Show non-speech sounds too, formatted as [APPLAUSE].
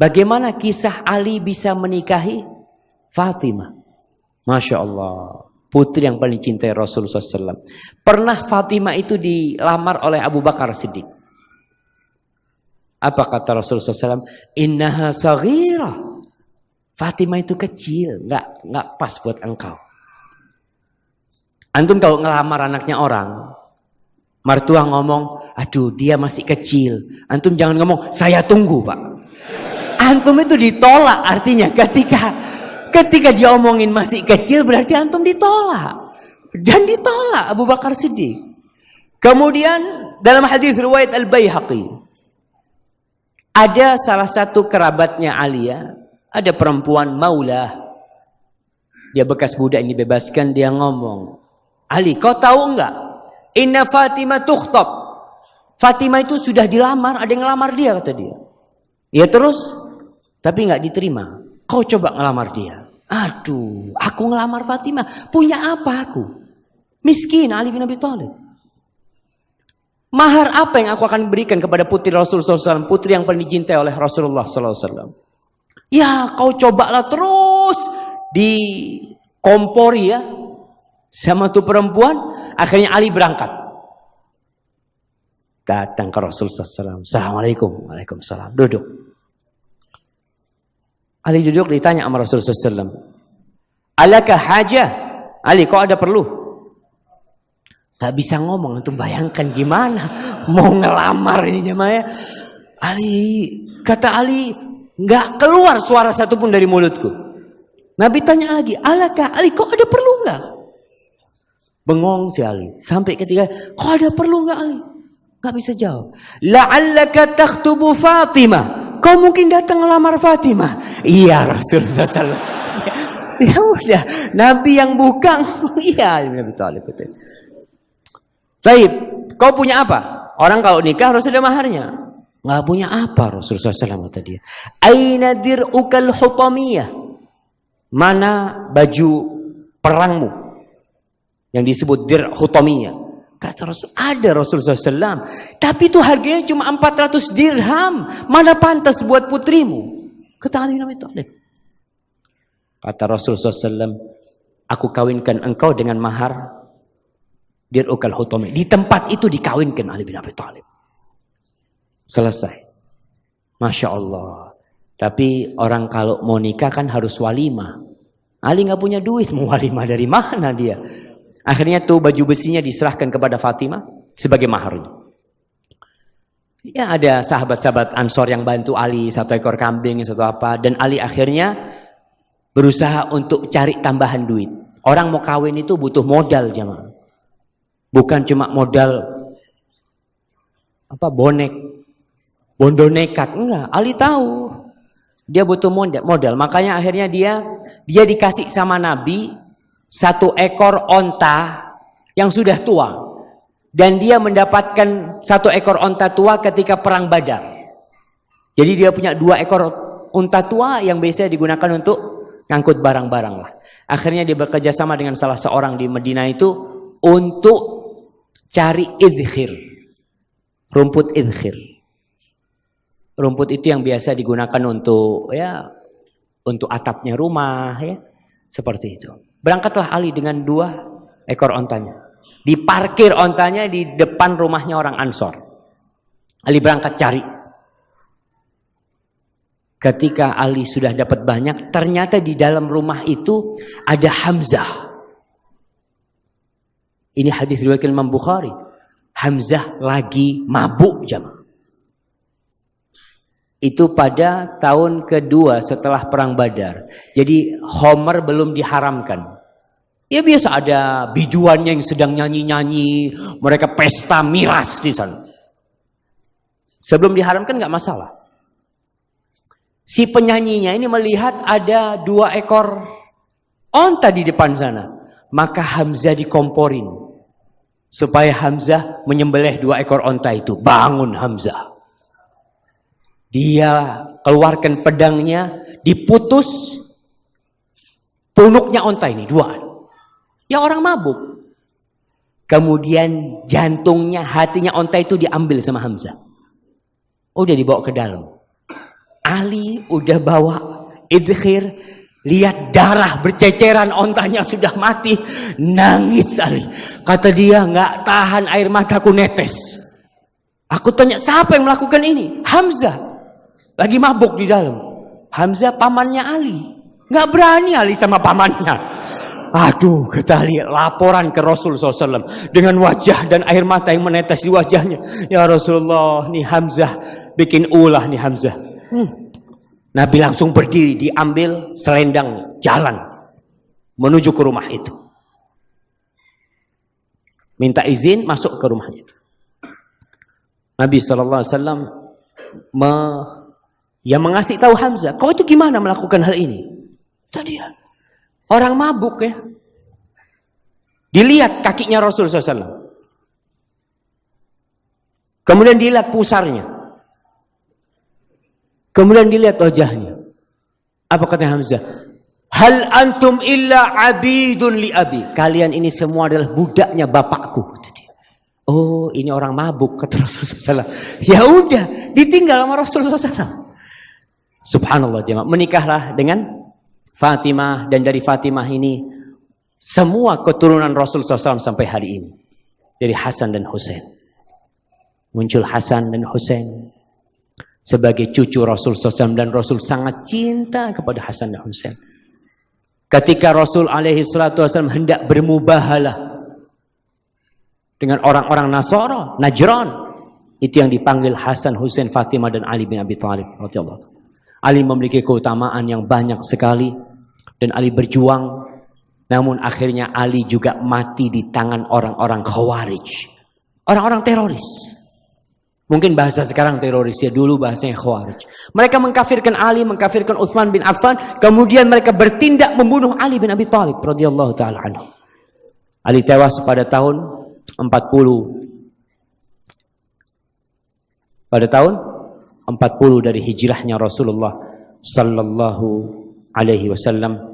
Bagaimana kisah Ali bisa menikahi Fatimah? Masya Allah. Putri yang paling cintai Rasulullah SAW. Pernah Fatimah itu dilamar oleh Abu Bakar Siddiq. Apa kata Rasulullah SAW? Innaha Sagira, Fatimah itu kecil. Nggak, nggak pas buat engkau. Antum kalau ngelamar anaknya orang, mertua ngomong, aduh dia masih kecil. Antum jangan ngomong, saya tunggu pak antum itu ditolak artinya ketika ketika dia omongin masih kecil berarti antum ditolak dan ditolak Abu Bakar Siddiq. Kemudian dalam hadis riwayat Al Baihaqi ada salah satu kerabatnya ya, ada perempuan Maulah. Dia bekas budak ini bebaskan dia ngomong, "Ali, kau tahu enggak? Inna Fatimah tukhtab." Fatima itu sudah dilamar, ada yang ngelamar dia kata dia. Ya terus tapi nggak diterima. Kau coba ngelamar dia. Aduh, aku ngelamar Fatimah. Punya apa aku? Miskin Ali bin Abi Thalib. Mahar apa yang aku akan berikan kepada putri Rasulullah SAW, putri yang paling dicintai oleh Rasulullah SAW? Ya, kau cobalah terus di kompori ya sama tuh perempuan. Akhirnya Ali berangkat. Datang ke Rasulullah SAW. Assalamualaikum. Waalaikumsalam. Duduk. Ali duduk ditanya sama Rasulullah SAW. Alaka haja? Ali, kok ada perlu? Gak bisa ngomong, itu bayangkan gimana mau ngelamar ini jemaah ya. Ali, kata Ali, nggak keluar suara satupun dari mulutku. Nabi tanya lagi, alakah Ali, kok ada perlu nggak? Bengong si Ali, sampai ketika, kok ada perlu nggak Ali? Gak bisa jawab. La'allaka takhtubu Fatimah kau mungkin datang lamar Fatimah. Iya Rasulullah SAW. ya udah, Nabi yang buka [LAUGHS] iya. Nabi Talib itu. Tapi kau punya apa? Orang kalau nikah harus ada maharnya. Nggak punya apa Rasulullah SAW tadi. Aina dir'ukal hutamiyah. Mana baju perangmu? Yang disebut dir hutamiyah. Kata Rasul, ada Rasul SAW. Tapi itu harganya cuma 400 dirham. Mana pantas buat putrimu? Kata Ali bin Abi Thalib. Kata Rasul SAW, aku kawinkan engkau dengan mahar dir ukal Di tempat itu dikawinkan Ali bin Abi Thalib. Selesai. Masya Allah. Tapi orang kalau mau nikah kan harus walimah. Ali nggak punya duit mau walimah dari mana dia? Akhirnya tuh baju besinya diserahkan kepada Fatimah sebagai maharnya. Ya ada sahabat-sahabat Ansor yang bantu Ali satu ekor kambing satu apa dan Ali akhirnya berusaha untuk cari tambahan duit. Orang mau kawin itu butuh modal jemaah. Bukan cuma modal apa bonek, bondo nekat enggak. Ali tahu dia butuh modal, modal. Makanya akhirnya dia dia dikasih sama Nabi satu ekor onta yang sudah tua dan dia mendapatkan satu ekor onta tua ketika perang Badar. Jadi dia punya dua ekor onta tua yang biasa digunakan untuk ngangkut barang-barang lah. Akhirnya dia bekerja sama dengan salah seorang di Medina itu untuk cari idhir. Rumput idhir. Rumput itu yang biasa digunakan untuk ya untuk atapnya rumah ya seperti itu. Berangkatlah Ali dengan dua ekor ontanya. Diparkir ontanya di depan rumahnya orang Ansor. Ali berangkat cari. Ketika Ali sudah dapat banyak, ternyata di dalam rumah itu ada Hamzah. Ini hadis riwayat Imam Bukhari. Hamzah lagi mabuk jamaah itu pada tahun kedua setelah perang Badar. Jadi Homer belum diharamkan. Ya biasa ada biduannya yang sedang nyanyi-nyanyi, mereka pesta miras di sana. Sebelum diharamkan nggak masalah. Si penyanyinya ini melihat ada dua ekor onta di depan sana. Maka Hamzah dikomporin. Supaya Hamzah menyembelih dua ekor onta itu. Bangun Hamzah. Dia keluarkan pedangnya, diputus punuknya onta ini dua. Ya orang mabuk. Kemudian jantungnya, hatinya onta itu diambil sama Hamzah. Udah dibawa ke dalam. Ali udah bawa idkhir, lihat darah berceceran, ontanya sudah mati, nangis Ali. Kata dia nggak tahan air mataku netes. Aku tanya siapa yang melakukan ini? Hamzah. Lagi mabuk di dalam. Hamzah pamannya Ali. Nggak berani Ali sama pamannya. Aduh, kita lihat laporan ke Rasul SAW dengan wajah dan air mata yang menetes di wajahnya. Ya Rasulullah, nih Hamzah bikin ulah nih Hamzah. Hmm. Nabi langsung berdiri, diambil selendang jalan menuju ke rumah itu. Minta izin masuk ke rumahnya. Nabi SAW me yang mengasih tahu Hamzah, kau itu gimana melakukan hal ini? Tadi orang mabuk ya. Dilihat kakinya Rasul SAW. Kemudian dilihat pusarnya. Kemudian dilihat wajahnya. Apa kata Hamzah? Hal antum illa abidun li abi. Kalian ini semua adalah budaknya bapakku. Oh, ini orang mabuk kata Rasul SAW. Ya udah, ditinggal sama Rasul SAW. Subhanallah jemaah. Menikahlah dengan Fatimah dan dari Fatimah ini semua keturunan Rasul SAW sampai hari ini. Dari Hasan dan Husain. Muncul Hasan dan Husain sebagai cucu Rasul SAW dan Rasul sangat cinta kepada Hasan dan Husain. Ketika Rasul alaihi salatu wasallam hendak bermubahalah dengan orang-orang Nasara, Najran, itu yang dipanggil Hasan, Husain, Fatimah dan Ali bin Abi Thalib radhiyallahu Ali memiliki keutamaan yang banyak sekali dan Ali berjuang namun akhirnya Ali juga mati di tangan orang-orang Khawarij. Orang-orang teroris. Mungkin bahasa sekarang teroris ya dulu bahasanya Khawarij. Mereka mengkafirkan Ali, mengkafirkan Utsman bin Affan, kemudian mereka bertindak membunuh Ali bin Abi Thalib radhiyallahu taala anhu. Ali tewas pada tahun 40 pada tahun 40 dari hijrahnya Rasulullah sallallahu alaihi wasallam